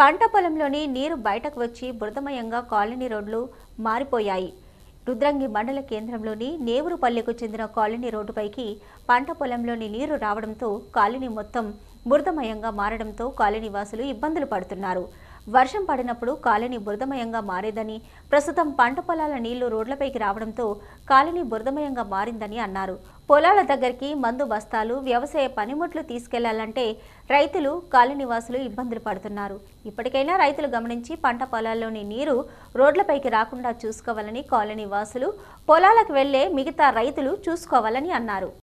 పంట పొలంలోని నీరు బయటకు వచ్చి బురదమయంగా కాలనీ రోడ్లు మారిపోయాయి రుద్రంగి మండల కేంద్రంలోని నేవురుపల్లెకు చెందిన కాలనీ రోడ్డుపైకి పంట పొలంలోని నీరు రావడంతో కాలనీ మొత్తం బురదమయంగా మారడంతో కాలనీ వాసులు ఇబ్బందులు పడుతున్నారు వర్షం పడినప్పుడు కాలనీ బురదమయంగా మారేదని ప్రస్తుతం పంట పొలాల నీళ్లు రోడ్లపైకి రావడంతో కాలనీ బురదమయంగా మారిందని అన్నారు పొలాల దగ్గరికి మందు బస్తాలు వ్యవసాయ పనిముట్లు తీసుకెళ్లాలంటే రైతులు కాలనీవాసులు ఇబ్బందులు పడుతున్నారు ఇప్పటికైనా రైతులు గమనించి పంట పొలాల్లోని నీరు రోడ్లపైకి రాకుండా చూసుకోవాలని కాలనీవాసులు పొలాలకు వెళ్లే మిగతా రైతులు చూసుకోవాలని అన్నారు